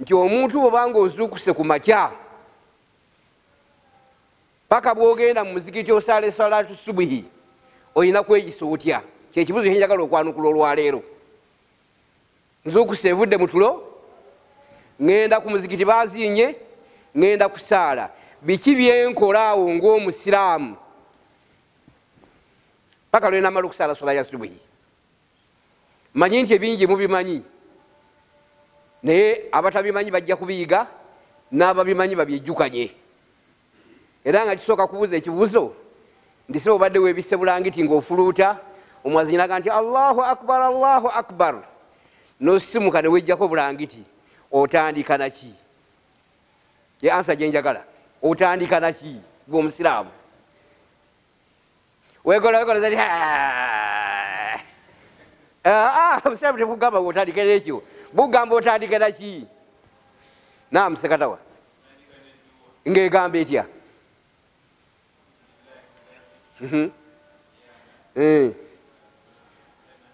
nti omuntu obanga ozuukuse ku makya paka bwogenda mu muzikiti osala esalatu subuhi olina kweyisa otya kyekibuzo kyenjagala okwanukula olwaleero nzuukuse evudde mu tulo ŋenda ku muzikiti bazinye ŋenda kusaala biki byenkola awo ngaomusiraamu paka lwenamala okusaala sala ya subuhi manyi nti ebingi mubimanyi naye abatabimanyi bajja kubiyiga n'ababimanyi babyejjukanye era nga kisooka kubuuza ekibuuzo nti sibe obadde webisse bulangiti ngaofuluuta omwazi nyinaga nti allahu akbar allahu akbar nosimuka newejjako bulangiti otandika naki e ansa gyenjagala otandika naki gweomusiraamu wegola wegola omusiraamu tekugamba weotandika nekyo bugamba otandikira ki naamu sekatawa ng'egamba etya mhm.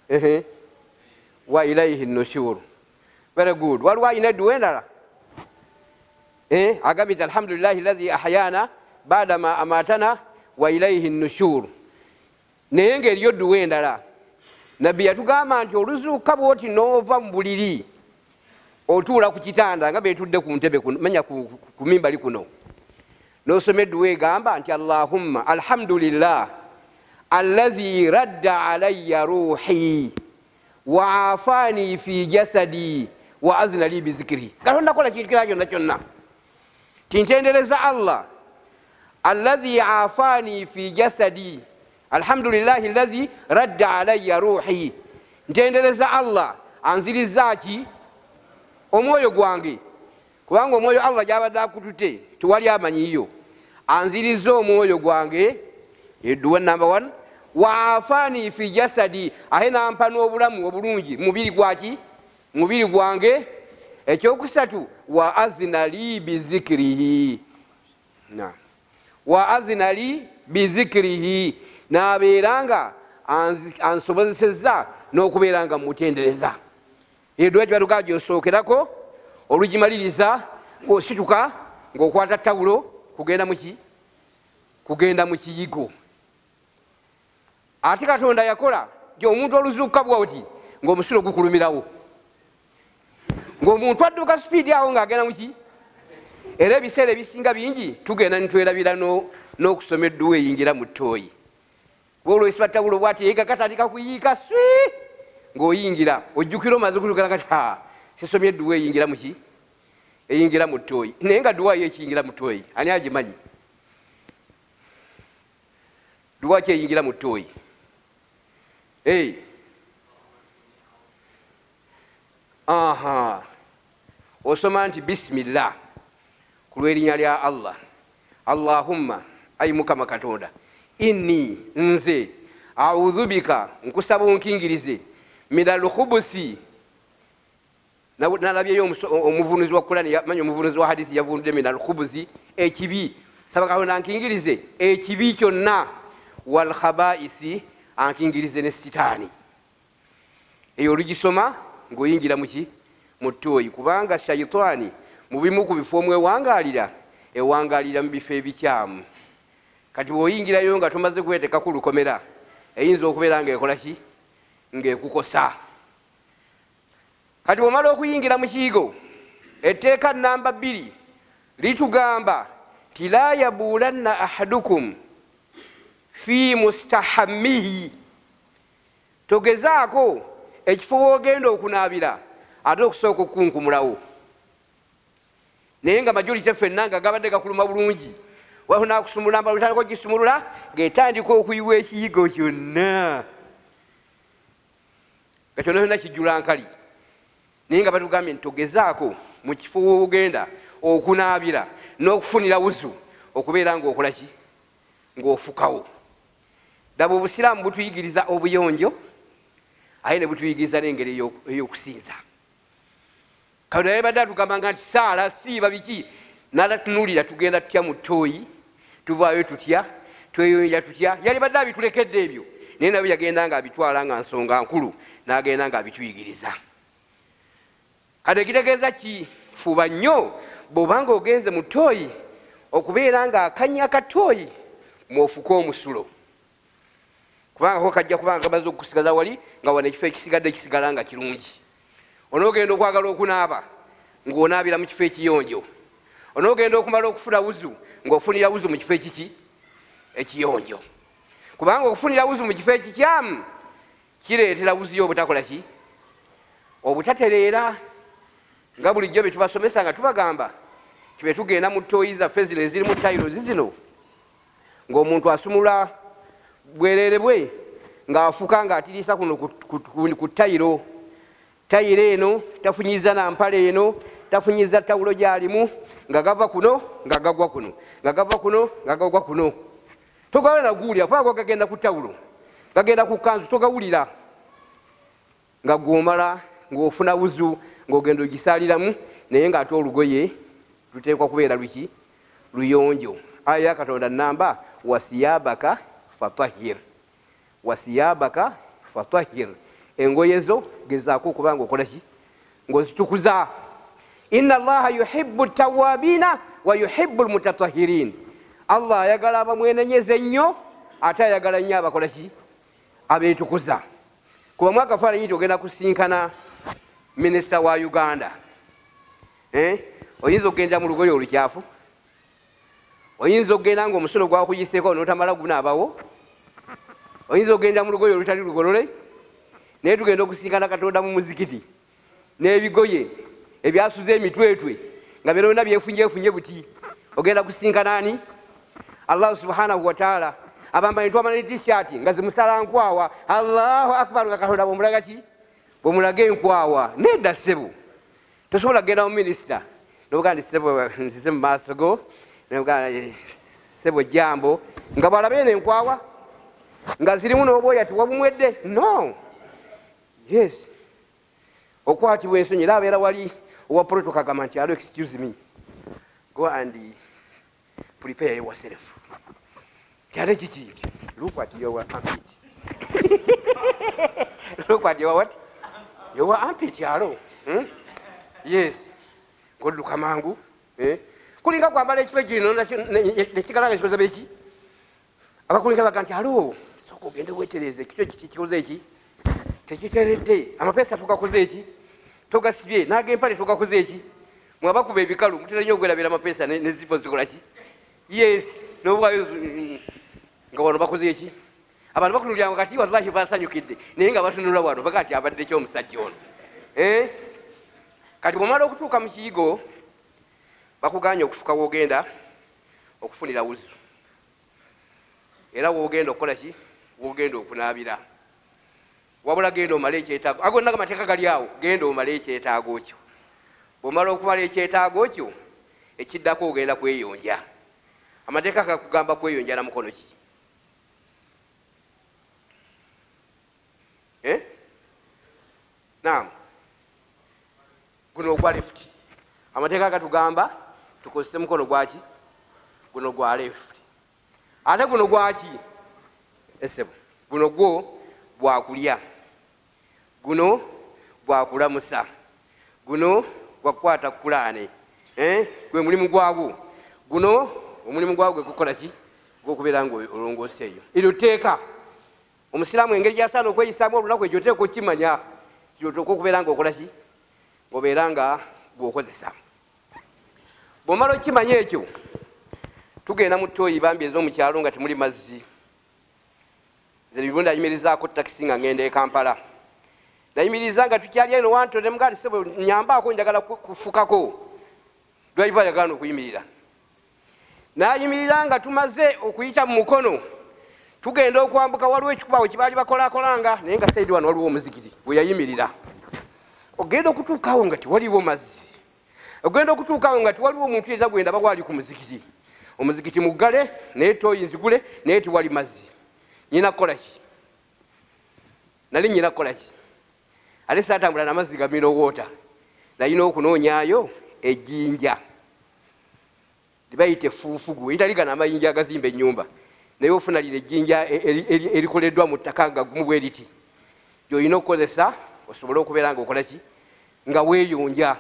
eh. wa ilaihi nushuru very good waliwo alina edduwa endala eh, agambye nti alhamdulilahi lazi ahayana bada ma amatana wa ilaihi nushuru naye ngaeriyo edduwa endala nabbi yatugamba nti oluzuuka bwoti nova mu buliri otuula ku kitanda nga betudde ku ntebe manya ku mimbali kuno nosoma edduwa egamba nti allahumma alhamdulillah allazi radda alaya ruuhi wa afaani fi jasadi wa azina li bizikiri katonda kola kiikira kyonna kyonna tintendereza allah allazi afaani fi jasadi alhamdulilahi lazi radda alaya ruhi ntendereza allah anzirizaki omwoyo gwange kubanga omwoyo allah gyabadde akutute tewali amanyiyo anziriza omwoyo gwange eduwa number one waafaani fi jasadi ahe nampa n'obulamu obulungi mubiri gwaki mubiri gwange ekyokusatu wa azinali bizikirihi wa azinali bizikirihi nabeera nga ansobozeseza n'okubeera nga mutendereza edwaki batugaa gyosookerako olugimaliriza ngaosituka ngaokwata tawulo kugenda muki kugenda mu kiyigo ate katonda yakola gyomuntu oluzuukuka bwaoti ngaomusulo gukulumirawo ngaomuntu adduka supiidi awo ngaagenda muki era ebiseera ebisinga bingi tugenda nitwerabira n'okusoma edduwa eyingira mu ttooyi bwolwesiba tawulo bwati ekakatandika kuyiika swi ngaoyingira ojjukira omaze okutukana kati ha ah, sisomye eduwa eyingira muki eyingira mu toyi naye nga duwayo ekiyingira mu toyi ani agimanyi duwaki eyingira mu toyi aha osoma nti bisimillah ku lwerinnya lya allah allahumma ai mukama katonda inni nze audhubika nkusaba onkingirize min alkhubusi nalabyeyoomuvunuzi wa kurani manya omuvunuzi wa hadisi yavundude min alkhubusi ekibi saba katonda ankingirize ekibi kyonna walkhabaisi ankingirize ne sitaani eyo oligisoma ngaoyingira muki mutoyi kubanga shaitaani mubimu ku bifo omwewangaalira ewangaalira mu bifo ebikyamu kati bwoyingirayo nga tomaze kwetekaku lukomera eyinza okubeera ngaekolaki ngaekukosa kati bwomala okuyingira mukiigo etteeka namba bbiri litugamba ti la yabulanna ahadukum fi mustahamihi togezaako ekifo woogenda okunaabira ate okusooka okukunkumulawo naye nga majulite ffenna nga gabadde gakuluma bulungi wawunakusumulula mbala otandika ogisumulula ngaetandika okuyiwa ekiyigo kyonna nga kyona kyona kijula nkali naye nga batugambye nti togezaako mu kifo woogenda okunaabira n'okufunira wuzu okubeera ngaokolaki ngaofukawo daba obusiraamu butuyigiriza obuyonjo aye ne butuyigiriza n'engeri ey'okusinza kadaye badde atugambanga nti saala siiba biki natatunuulira tugenda tutya mu ttooyi tuvaayo tutya tweyonja tutya yali badde abitulekedde ebyo naye nabyo yagenda nga abitwala nga nsonga nkulu nagenda nga abituyigiriza kati kitegeeza ki fuba nnyo bweobanga ogenze mu tooyi okubeera nga akanya katooyi mwofuke omusulo kubangako kajja kubanga kamaze okusigaza wali nga wana ekifo ekisigadde kisigala nga kirungi onoogenda okwagala okunaaba ngaonaabira mu kifo ekiyonjo onogenda okumala okufuna wuzu ngaofunira wuzu mukifo ekiki ekiyonjo kubanga okufunira wuzu mukifo ekikyamu kireetera wuzuyo obutakolaki obutatereera nga bulijjo betubasomesa nga tubagamba tibetugenda mu toyi zaffe zino ezirimu tairozi zino ngaomuntu asumula bwerere bwe ngaafuka ngaatiriisa kuno ku tairo tayiro eno tafunyiza nampala eno tafunyiza tawulo gyalimu nga gava kuno nga gagwa kuno nga gava kuno nga gagwa kuno togawula naguulira kubanga gagenda ku tawulo gagenda ku kanzu togawulira nga gomala ngaofuna wuzu ngaogenda ogisaliramu naye ngaate olugoye lutekwa kubeera luki luyonjo aya ya katonda namba wasiyabaka fatahir wasiyabaka fatahir engoye zo gezaako okuba nga okolaki ngaozitukuza inna llaha yuhibu tawabina wayuhibu lmutatahirin allah ayagala abamwenenyeze nnyo ate ayagala nnyo abakolaki abeetukuza kuba mwakafaananyi togenda kusinkana minisita wa uganda eh? oyinza okugendera mu lugoyo olukyafu oyinza okugenda nga omusolo gwakuyiseeko notamala gunaabawo oyinza okugendera mu lugoyo olutali lugolole naye tugenda okusinkana katonda mu muzikiti n'ebigoye ebyasuza emitwetwe nga byonabyona byefunyefunye buti ogenda kusinkanani allah subhanahu wataala abambanitwamanitisyati nga zimusala nkwawa allahu akbar nga katonda bwomulagaki bwemulaga enkwawa nedda sebo tosobola kgenda muminisita nobga ndi sebo nzize mumaasogo sebo jambo nga bwalaba eno enkwawa nga zirimu nobooya ti wabumwedde no yes okwatibwa ensonyi era abeera wali owapolo tokagamba nti alo excuse me go and eh, prepare yourself kyale kiki look at your ampit look at your what your ampit alo hmm? yes godduka mangu eh? kulinga kwambala ekifo kino nekigalanga kikoze beki abakulinga baga nti alo soka ogende wetereze ekikyo kikoze eki tekiteredde amapeesa tugakoze eki togasibye naga empale tokakoze eki mwabakuba ebikalu mutera nyo okwerabira amapesa nezipo zikolaki yes nobwayo mm, nga wano bakoze eki abantu bakunulira kati wallahi basanyukidde naye nga batunula wano baga ti abaddeky omusajja ono eh? kati bwemala okutuuka mu kiyigo bakuganya okufuka wogenda okufunira wuzu era wogenda okukolaki wogenda okunaabira wabula genda omale ekyetaago ago nnaga mateeka gali awo genda omale ekyetaago kyo bwomala okumala ekyetaago kyo ekiddako ogenda kweyonja amateeka gakugamba kweyonja na mukono ki eh? nam guno ogwa lefuti amateeka gatugamba tukozese mukono gwaki guno gwa lefuti ate guno gwaki esebo guno gwo gwakulya guno gwakulamusa guno gwakukwata kukulaane eh? gwe mulimu gwagwo guno omulimu gwagwo gwekukolaki gwokubeera nga olongoosa eyo eryo teeka omusiraamu engeri gyasaana okweyisaamu olunaku ekyo teeka okukimanya kiryotoka okubeera nga okolaki ngaobeera nga gweokozesa bwomala okukimanya ekyo tugenda mu tooyi bambi ez'omukyalo nga temuli mazzi nze bibundi ayimirizaako takisi nga ngenda ekampala nayimirizanga tukyali eno wantonemugati sebwe nyambaako njagala kufukako lwaliva yagala nokuyimirira nayimiriranga tumaze okuyita mu mukono tugenda okwambuka waliwo ekikubawe kibaali bakolakolanga naye nga saidi wano waliwo omuzigiri weyayimirira ogenda okutuukawo nga tiwaliwo mazzi ogenda okutuukawo nga tiwaliwo omuntu yenna gwenda bagwali ku muzigiri omuzigiti muggale naye toyinzigule naye tiwali mazzi nyina kukolaki nali nyina kukolaki ate satambula namazzi gamirowoota nayina okunoonyayo ejjinja libayita efuufugu eitali gano amayinja agazimba enyumba naye ofuna lira ejjinja e, erikoleddwa mu ttaka nga gumu bwe riti gyoyina okukozesa osobole okubeera nga okolaki nga weeyonja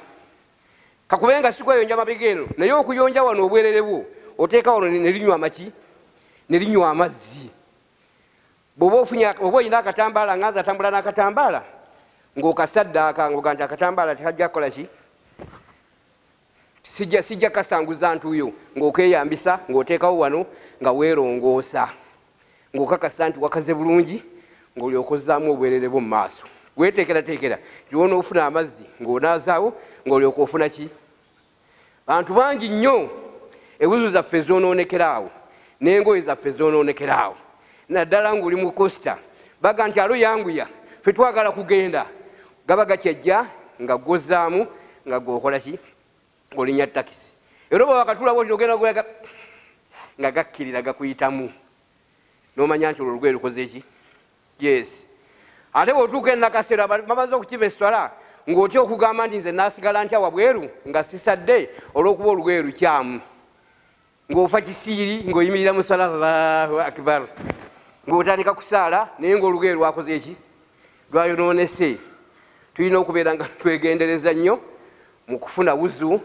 kakubenga sikweyonja mabega eno naye okuyonja wano obwerere bwo oteeka wano nerinywa maki nerinywa amazzi bwoba oyina akatambaala aza atambula n'akatambaala ngaokasaddaaka ngaoga nti akatambaala tekajja kukolaki sijja kasanguza ntuyo ngaokeyambisa ngaoteekawo wano nga weerongoosa ngaokakasa nti wakaze bulungi ngaoli okozaamu obwerere bwo mu maaso weteekerateekera tiwonaofuna amazzi ngaonaazaawo ngaolioka ofuna ki bantu bangi nnyo ebuzu zaffe zoononekeraawo nengoye zaffe zoononekeraawo naddala ngaoli mu kosita baga nti alo yanguya fetwagala kugenda gaba gakyajja nga gozaamu nga gokolaki olinya takisi era oba wakatulawotiogendaa nga gakkirira gakuyitamu nomanya nti olwo olugoye lukozeki yes ate bweotuuka enakaseera bamaze okukiva eswala ngaotya okugamba nti nze nasigala ntya wabweru nga sisadde olwokuba olugoye lukyamu ngaofa kisiiri ngaoyimirira musala allahu akbar ngaotandika kusaala naye ngaolugoye lwakozeeki lwayonoonese tulina okubeera nga twegendereza nnyo mu kufuna wuzu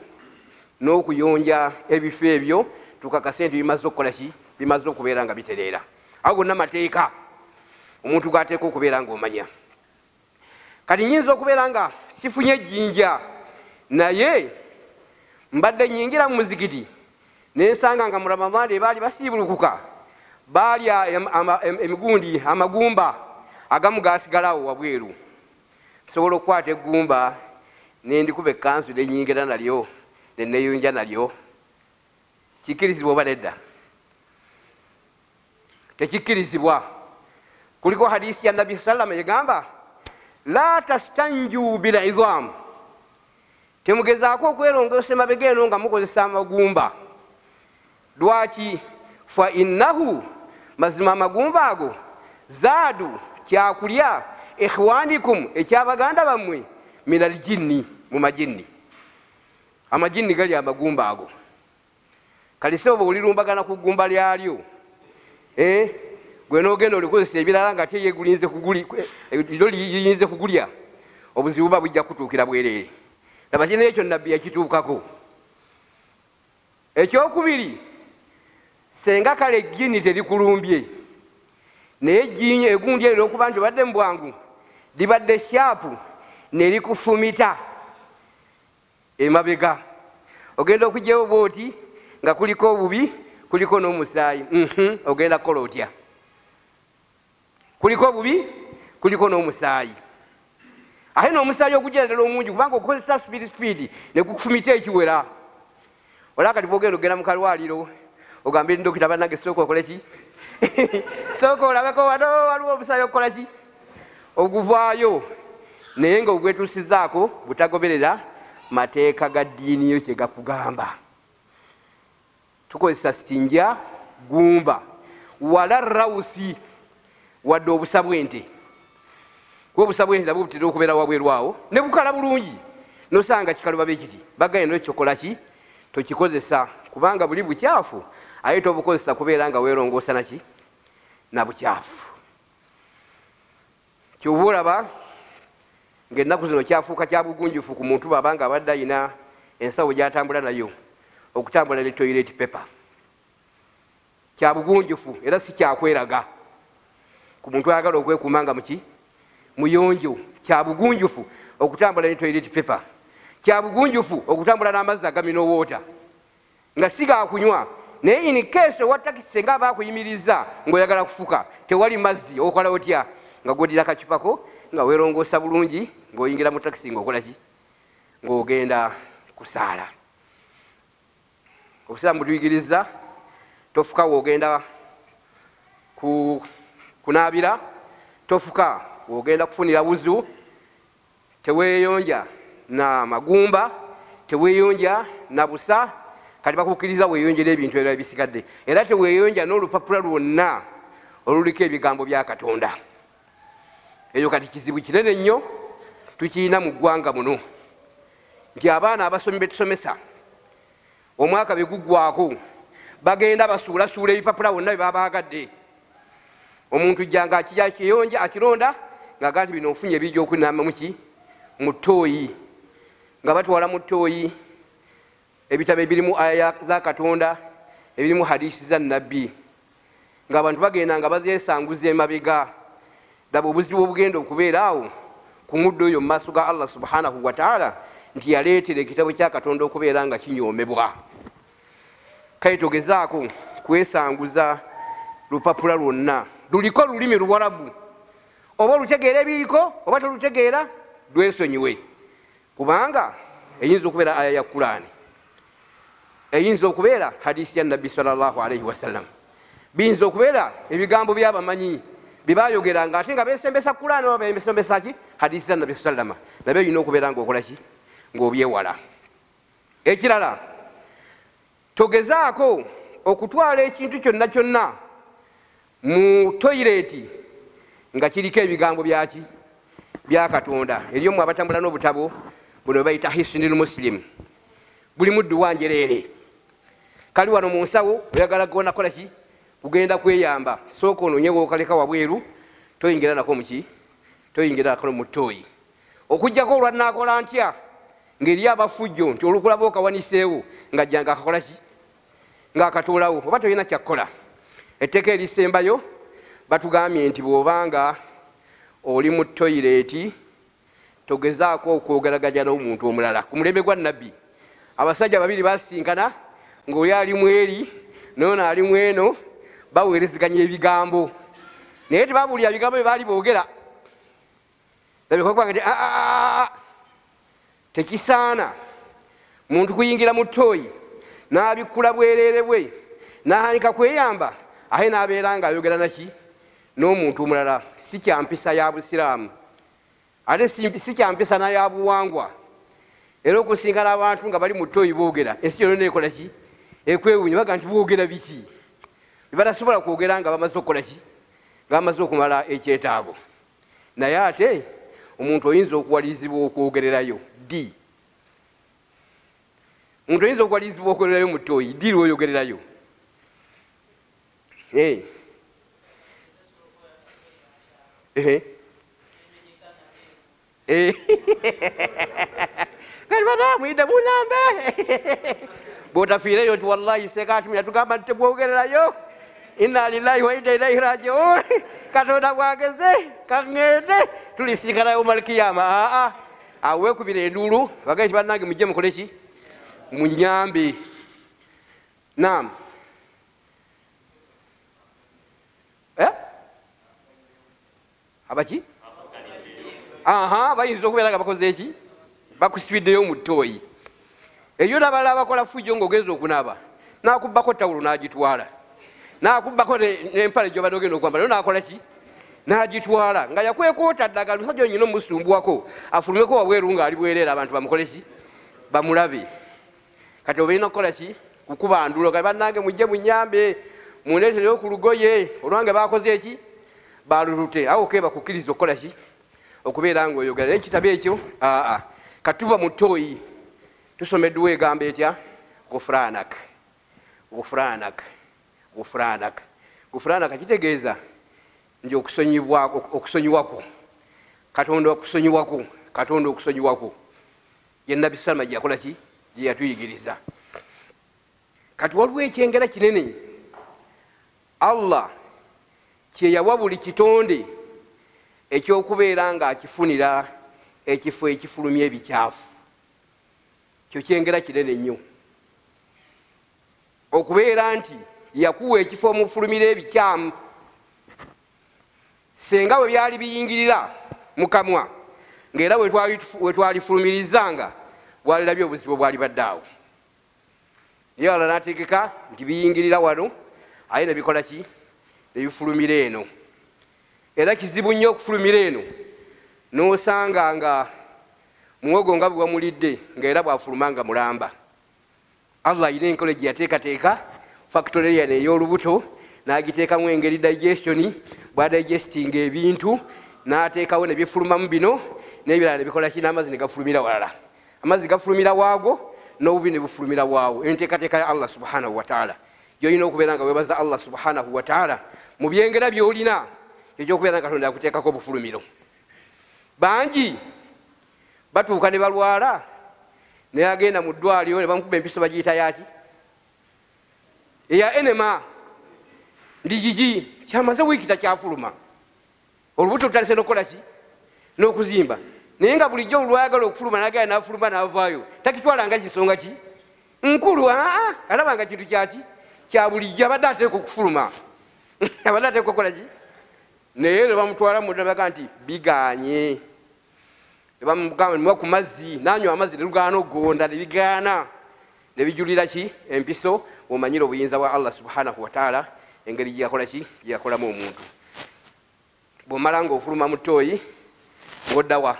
n'okuyonja ebifo ebyo tukakase nti bimaze okukolaki bimaze okubeera nga bitereera awo gonna mateeka omuntu gwateeka okubeera ngaomanya kati nyinza okubeera nga sifunye ejjinja naye mbadde nyingira mu muzikiti nensanga nga mu ramadaani baali basiibulukuka baalya emigundi amagumba agamu gasigalawo wabweru nsobola okukwata egumba nendikuba ekansu nenyingira nalyo neneyunja nalyo kikirizibwa oba nedda tekikirizibwa kuliko hadisi ya nabi salama egamba la tastanju bilizam temugezaako okwerongosa emabega eno nga mukozesa amagumba lwaki fainahu mazima amagumba ago zaadu kyakulya ikhwanikum ekyabaganda bammwe minaljinni mumajinni amajinni gali amagumba ago kale seoba olirumbagana ku ggumba lyalyo eh? gwenogenda olikozesa ebirala nga teyeguliyinze kugulya obuzibu buba bujja kutuukira bwereere laba kinera ekyo nabbi yakituukako ekyokubiri senga kale ejjini terikulumbye naye ejjini egundi eri nokuba nti obadde mu bwangu libadde syapu nelikufumita emabega ogenda okujjawo oba oti nga kuliko obubi kuliko n'omusaayi mhm, ogenda kukola otya kuliko obubi kuliko n'omusaayi ate n'omusaayi ogujjira ddala omungi kubanga okukozesa spidi spidi nekukufumita ekiwera olaba kati bwogenda okgenda mu kalwaliro ogambe ndokitabanage sooka okoleki sooka olabeko wano waliwo omusaayi okukolaki oguvaayo naye nga ogwetuusizaako butagoberera mateeka ga ddiini yo kyegakugamba tukozesa sitinja gumba wala rawusi wadde obusa bwente kuba obusa bwente nabwo butera okubeera wabwerwawo ne bukala bulungi nosanga kikalo babe kiri bagaye nokyokolaki tokikozesa kubanga buli bukyafu aye tobukozesa kubeera nga weerongoosa naki nabukyafu kyoba olaba ngaennaku zino kyafuuka kyabugunjufu ku muntu bwabanga abadde ayina ensawo gyatambula nayo okutambula ne toilet paper kyabugunjufu era si kyakweraga ku muntu ayagala okwekuuma nga muki muyonjo kyabugunjufu okutambula ne toilet paper kyabugunjufu okutambula n'amazzi agami nowoota nga sigakunywa naye inikeso owatakisi senga abakuyimiriza ngaoyagala kufuka tewali mazzi okola otya nga godira kacupako nga werongosa bulungi ngaoyingira mu taxi ngaokolaki ngaogenda kusaala obusiramu butuyigiriza tofuka wogenda kunabira tofuka wogenda kufunira buzu teweyonja na magumba teweyonja na busa kati bakukiriza weyonjera ebintu ebira bisigadde era teweyonja n'olupapula lwonna oluliko ebigambo bya katonda eyo kati kizibu kinene nnyo tukiina mu ggwanga muno nti abaana abasomi betusomesa omwaka beguggwaako bagenda basuulasuula ebipapula wonna bebabagadde omuntu janga akiyonja akironda ngaga ti bino ofunye ebiijo okunamamuki mu tooyi nga batwala mu tooyi ebitabo ebirimu aya zakatonda ebirimu hadisi za nabbi ngaabantu bagenda nga bazesanguza emabega laba obuzibu obugenda okubeeraawo ku muddu oyo mumaaso ga allah subhanahu wataala nti yaleetera ekitabo kyakatonda okubeera nga kinyomebwa kale togezaako kwesanguza lupapula lwonna luliko lulimi luwarabu oba olutegeera ebiriko oba tolutegeera lwesonyiwe kubanga eyinza okubeera aya ya kurani eyinza okubeera hadisi ya nabbi salllahu alaihi wasallam biyinza okubeera ebigambo byabamanyi byebayogeranga ate nga besembesa kulaan besembesaki hadisa nabi salama nabyo olina okubeera ngaokolaki ngaobyewala ekirala togezaako okutwala ekintu kyonna kyonna mu toireti nga kiriko ebigambo byaki byakatonda eriyo mwe abatambula n'obutabo buno bayita hisinil musilimu buli muddu wanjereere kali wano mu nsawo oyagala gonakolaki ugenda kweyamba sooka onoonye wookaleka wabweru toyingira nako muki toyingira nako mu ttooyi okugjako olwanaakola ntya ngaeri abafujjo nti olukulaba okawaniseewo nga janga akakola ki ngaakatuulawo oba toyina kyakkola etteeka erisembayo batugambye nti bwobanga oli mu toyireeti togezaako okwogeragaja n'omuntu omulala ku mulembe gwa nabbi abasajja babiri basinkana ngaoli ali mu eri noono ali mu eno baweereziganya ebigambo naye tebabuulira bigambo byebaali boogera abikokubange ti ah, ah, ah, tekisaana muntu kuyingira mu ttooyi n'abikkula bwereere bwe n'ahanika kweyamba aye n'abeera nga ayogera naki n'omuntu omulala si kyampisa ya busiraamu ate si kyampisa naya buwangwa era okusinkana abantu nga bali mu ttooyi boogera ensi yonna neekola ki ekwewuunya baga nti boogera biki ebatasobola kwogera nga bamaze okukolaki nga bamaze okumala ekyetaago naye ate omuntu oyinza okuwalirizibwa okwogererayo di omuntu oyinza okuwalirizibwa okwogererayo mu ttooyi di lweoyogererayo eh. eh. kalibanamwida munambe bwotafiireyo nti wallahi sekatimu yatugamba ntitegwogererayo inna lillahi wa inna ilaihi rajiun katonda bwagezi kaŋŋende tulisinkana yomal kiyama aa ah, ah. awo wekubira enduulu bagae ti bannange mujje mukole ki munyambe nam eh? abaki aha bayinza okubeera nga bakoze eki bakusibiddeyo mu ttooyi eyo eh, nabalala bakola fujo ngaogenza okunaaba nakubbako tawulu nagitwala nakubako nempale gyobadde ogenda okwambala nakolaki nagitwala nga yakwekota ddagala musajja nyina omusumbwako afulumeko wabweru ngaali bwerera abantu bamukoleki bamulabe kati obaina kukolaki kukubandula ga bannange mujje munyambe mundeeterewo ku lugoye olwange bakoze eki balulute awo ke bakukkiriza okukolaki okubeera nga oyogera naye kitabo ekyo aa katuva mu toyi tusomeddwa egamba etya gufranak gufranak gufuranaka gufuranaka kitegeeza nti okusonyiwako katonda okusonyiwako katonda okusonyiwako yenabi salama gyeyakolaki gyeyatuyigiriza kati waliwo ekyengera kinene allah kyeyawa buli kitonde ekyokubeera nga akifunira ekifo ekifulumya ebikyafu kyo kyengera kinene nnyo okubeera nti yakuwa ekifo omufulumira ebikyamu senga bwe byali biyingirira mukamwa ngaera wetwalifulumirizanga walirabye obuzibu bwali badde awo naye wala nategeka nti biyingirira wano aye nebikola ki nebifulumira eno era kizibu nnyo okufulumira eno nosanga nga muwogo nga bwe wamulidde ngaera bwafuluma nga mulamba allah ayina enkola gye yateekateeka factoryyano ey'olubuto n'agiteekamu engeri digestioni bwadigestinga ebintu n'ateekawo nebifulumamu bino n'ebirala nebikolaki n'amazzi ne gafulumira walala amazzi gafulumira waago n'obubi ne bufulumira waawo enteekateeka ya allah subhanahu wataala gyolina okubeera nga webaza allah subhanahu wataala mu byengera by'olina ekyokubeera nga katonda akuteekako obufulumiro bangi batuuka ne balwala naye agenda mu ddwaliro ne bamukuba empiso bagiyita yaki eya enema ndi kiki kyamaze wiiki takyafuluma olubuto lutandise nokukolaki n'okuzimba naye nga bulijjo olwagala okufuluma nagaya nafuluma navaayo takitwalanga kinsonga ki nkulu aa alabanga kintu kyaki kyabulijjo abadde ateeka okufuluma abadde ateeka okukolaki naye nebamutwala mudda baga nti biganye nebamugamba nimuwa ku mazzi nanywa amazzi nelugana ogonda nebigaana nebijulira ki empiso womanyire obuyinza bwa allah subhanahu wataala engeri gyeyakolaki gyeyakolamu omuntu bwomala nga ofuluma mu tooyi ngaoddawa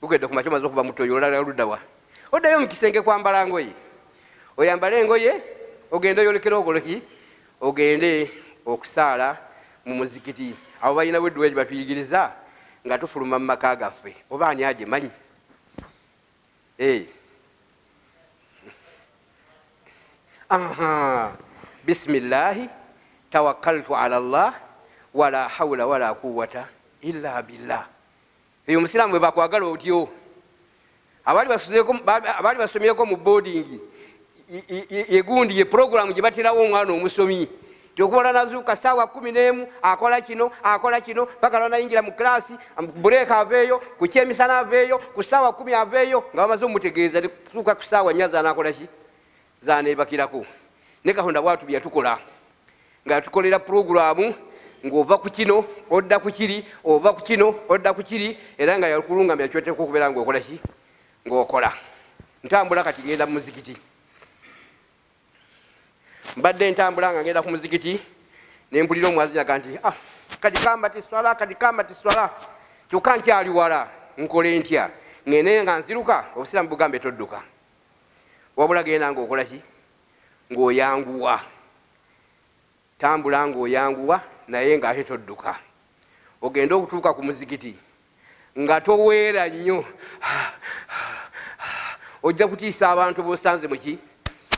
gukedde ku makyo maze okuva mu tooyi olala luddawa oddayo mukisenge kwambala ngoye oyambala engoye ogende oyolekere ogoloki ogende okusaala mu muzikiti abo balinawo edduwa egibatuyigiriza nga tufuluma mu maka gaffe oba ani agemanyi Ei. Aha. Bismillah tawakkaltu ala llah wala haula wala quwata illa billah eyo omusiraamu bwe bakwagala otyo abaali basomyeko mu boardingi yegundi yeprogramu gye baterawo omwana omusomi tyokubona nazuuka saawa kumi n'emu akola kino akola kino paka lwa nayingira mu kilasi bureeka aveeyo ku kyemisana aveeyo ku saawa kumi aveeyo nga bamaze omutegeeza tekutuuka ku saawa nnya zanaakolaki zaneebakirako ne katonda bwatu byeyatukola nga yatukolera puroguramu ngaova ku kino odda ku kiri ova ku kino odda ku kiri era nga yakulungamya kyoteeka okubeera ngaokolaki ngaokola ntambula kati ngenda mu muzikiti mbadde ntambula nga ngenda ku muzikiti nempulira omwazinyaga nti ah, kadikamba tiswala kadikamba tiswala kyokka nkyali wala nkole ntya ngeneyo nga nziruka obusiramu bugambe todduka wabula genda nga okolaki ngaoyanguwa tambula ngaoyanguwa naye ngaate todduka ogenda okutuuka ku muzikiti nga toweera nnyo ah, ah, ojja kutiisa abantu bosanze muki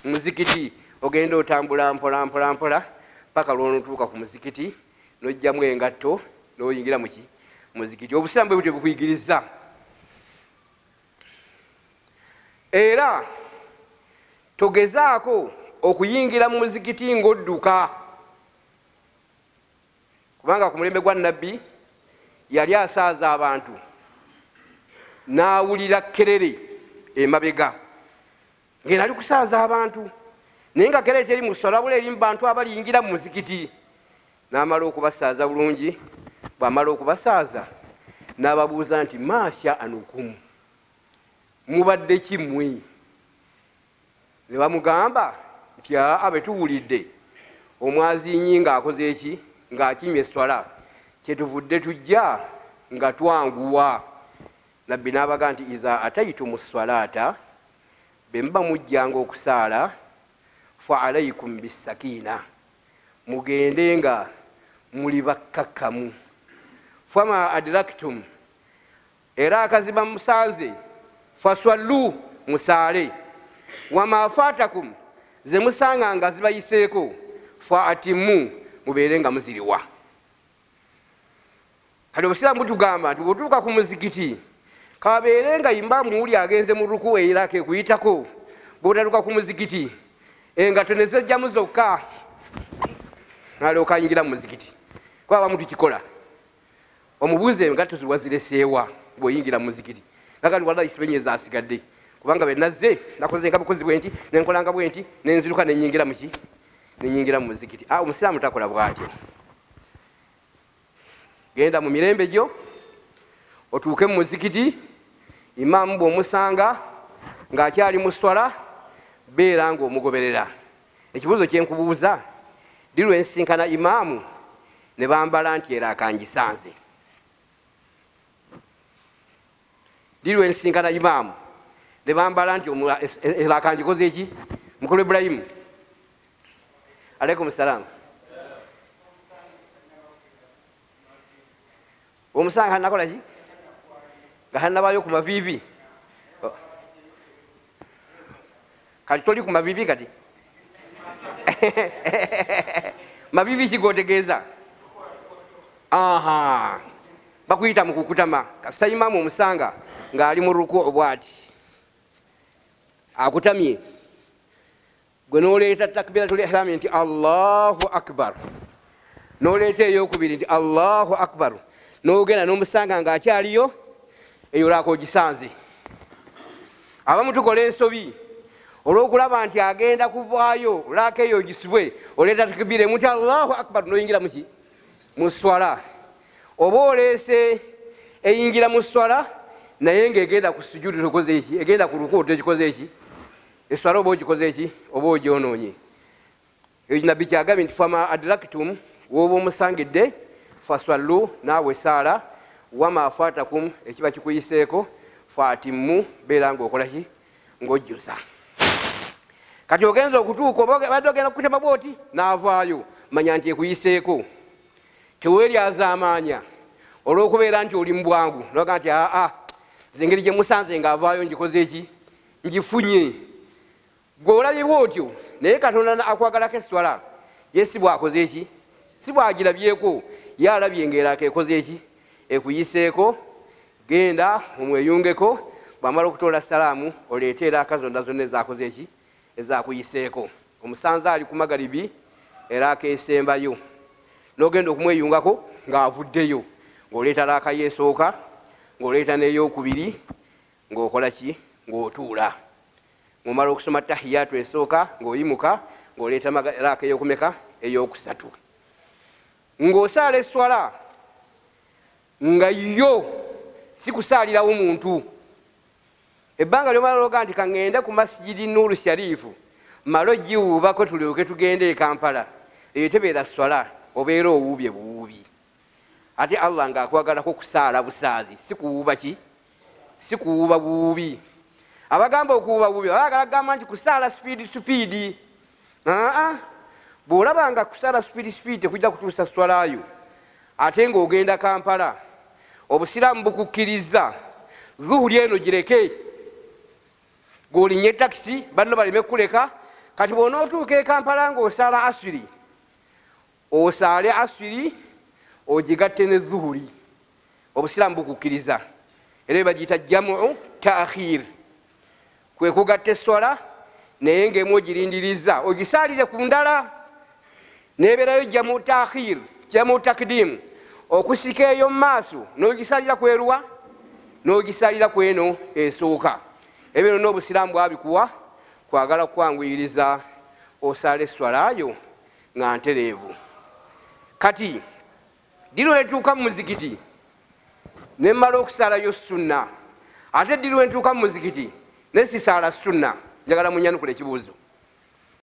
muzikiti ogenda otambula mpola mpola mpola paka lwonotuuka ku muzikiti nojjamu engatto noyingira muki muzikiti obusirambu ebutyo bukuyigiriza era togezaako okuyingira mu muzikiti ngaodduka kubanga ku mulembe gwa nabbi yali asaaza abantu n'awulira kerere emabega ngenali kusaaza abantu naye nga kera teri musalabula eri mubantu abaliyingira mumuzikiti namala okubasaaza bulungi bwamala okubasaaza nababuuza nti maasya anukumu mubadde kimwe ne bamugamba nti aa betuwulidde omwaziinyi ng'akoze eki ng'akimye eswala kyetuvudde tujja nga twanguwa nabbi n'abaga nti iza ataitumu swalaata bemuba mujjanga okusaala fa alaikum bisakina mugende nga muli bakkakkamu fama adraktum era akaziba musanze faswallu musaale wamafatakum zemusanga nga zibayiseeko fa atimu mubeere nga muziriwa kati obusiramu butugamba nti bwetuuka ku muzikiti kababeere nga imbamuuli agenze mu ruku eyiraka ekuyitako bwotatuuka ku muzikiti engato nezejjamu zokka naloka nyingira mumuzikiti kwabamu tukikola omubuuza engato ziwazireseewa bweyingira mumuzikiti agani wala isibenye ezasigadde kubanga benaze nakoze nga bukozi bwenti nenkolanga bwenti nenziruka nenyingira muki nenyingira mumuzikiti omusiraamu takola bwatyo genda mu mirembe gyo otuuke mu muzikiti imaamu bwomusanga ng'akyali muswala beera ngaomugoberera ekibuuzo kyenkubuuza dirwensinkana imaamu ne bambala nti era akangisanze dirwensinkana imaamu ne bambala nti era akangikoze eki mukulu ibulayimu alaikum salaamu omusanga hanakolaki nga hanabayo kumavivi kati toli ku mabibi kati mabibi kigotegeeza aha bakuyita mukukutama kasa imaamu omusanga ng'ali mu ruku obwati akutamye gwe noleeta takbiratul ihirami nti allahu akbar noleeta eyokubiri nti allahu akbar nogenda nomusanga ngaakyaliyo eyo lakogisanze abamutukola ensobi olwokulaba nti agenda kuvaayo lake eyo gisibwe oleeta tukibire muti allahu akbar noyingira muki muswala oba olese eyingira muswala naye ngaegenda kusujudu tokozeki egenda kuluku tokikozeki eswala oba ogikozeki oba ogyonoonye nabbi kyagambye nti fama adraktum woba omusangidde faswallu naawe saala wama fatakum ekiba kikuyiseeko fatimmu beera ngaokolaki ngaojjusa kati ogenza okutuuka obadde ogenda kukuta mabooti n'avaayo manya nti ekuyiseeko teweeryazaamaanya olw'okubeera nti oli mu bwangu noga nti aa ah, ah, zengeri gye musanze ngaavaayo ngikoze ki ngifunye gwe olabibwa otyo naye katonda akwagalako eswala ye si bwakoze eki si bwagirabyeko ye alabye ngaeraka ekoze eki ekuyiseeko genda omweyungeko bwamala okutoola salaamu oleete era akazonda zonna ezakoze eki ezakuyiseeko omusanza ali ku magaribi era akesembayo nogenda okumweyungako ngaavuddeyo ngaoleeta laaka yesooka ngaoleeta neyokubiri ngaokolaki ngaotuula ngomala okusoma tahiyatu esooka ngaoyimuka ngaoleeta laaka eyokumeka eyokusatu ngaosaala eswala nga yo sikusaalirawo muntu ebbanga lyomala loga nti kaŋŋende ku masigidi nuuru sharifu male ogiwuubako tulyoke tugende e kampala eyo tebeera swala obeera owuubye buwuubi ate allah ng'akwagalako kusaala busaazi sikuwuuba ki sikuwuuba buwuubi abagamba okuwuuba buubi abaagala kugamba nti kusaala supiidi supiidi aa bw'olabanga kusaala supiidi supiidi tekujja kutuusa swalayo ate ng'ogenda kampala obusiraamu bukukkiriza zuhuli eno gireke golinye takisi banno baleme kuleka kati bwona otuuka ekampala ngaosaala aswiri osaale aswiri ogigatte ne zuhuri obusiraamu bukukkiriza era bagiyita jamuu takhir kwekugatta eswala naye ngaemu ogirindiriza ogisaalire ku ndala neberayo jamu takhir jamu takdimu okusika eyo mu maaso nogisaalira kweruwa nogisaalira kweno esooka eh, ebyo byonna obusiraamu bwabikuwa kwagala kukwanguyiriza osala eswalayo nga ntereevu kati dilwe entuuka mu muzikiti nemmala okusaalayo sunna ate dilwe entuuka mu muzikiti nesisaala sunna njagala munyanukula ekibuuzo